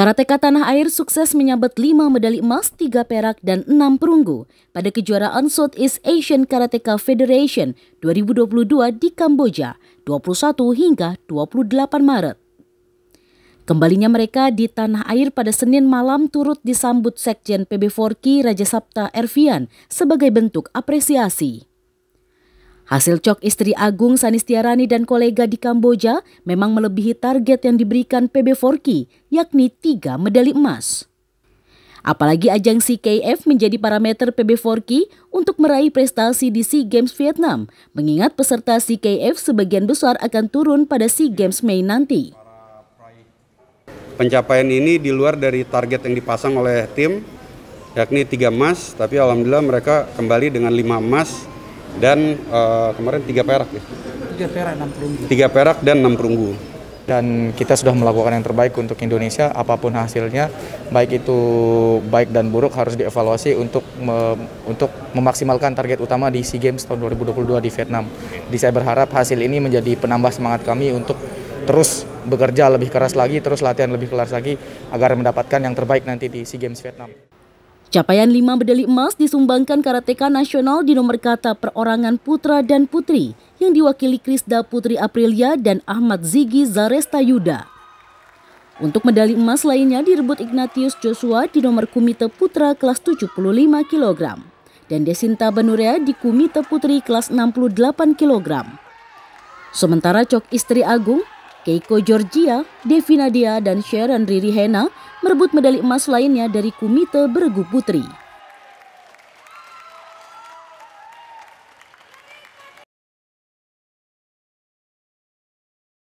Karateka tanah air sukses menyabet 5 medali emas, 3 perak, dan 6 perunggu pada kejuaraan Southeast Asian Karateka Federation 2022 di Kamboja 21 hingga 28 Maret. Kembalinya mereka di tanah air pada Senin malam turut disambut Sekjen PB 4 k Raja Sabta Ervian sebagai bentuk apresiasi. Hasil cok istri Agung Sanistiarani dan kolega di Kamboja memang melebihi target yang diberikan PB k yakni tiga medali emas. Apalagi ajang CKF menjadi parameter PB k untuk meraih prestasi di SEA Games Vietnam, mengingat peserta CKF sebagian besar akan turun pada SEA Games Mei nanti. Pencapaian ini di luar dari target yang dipasang oleh tim, yakni tiga emas, tapi alhamdulillah mereka kembali dengan lima emas dan uh, kemarin tiga perak ya. Tiga perak enam perunggu. Tiga perak dan enam perunggu. Dan kita sudah melakukan yang terbaik untuk Indonesia, apapun hasilnya, baik itu baik dan buruk harus dievaluasi untuk me, untuk memaksimalkan target utama di SEA Games tahun 2022 di Vietnam. Jadi saya berharap hasil ini menjadi penambah semangat kami untuk terus bekerja lebih keras lagi, terus latihan lebih keras lagi agar mendapatkan yang terbaik nanti di SEA Games Vietnam. Capaian lima medali emas disumbangkan karateka nasional di nomor kata perorangan putra dan putri yang diwakili Krisda Putri Aprilia dan Ahmad Zigi Zaresta Yuda. Untuk medali emas lainnya direbut Ignatius Joshua di nomor kumite putra kelas 75 kg dan Desinta Benurea di kumite putri kelas 68 kg. Sementara cok istri Agung Keiko Georgia, Devi Nadia, dan Sharon Riri Hena merebut medali emas lainnya dari kumite bergu putri.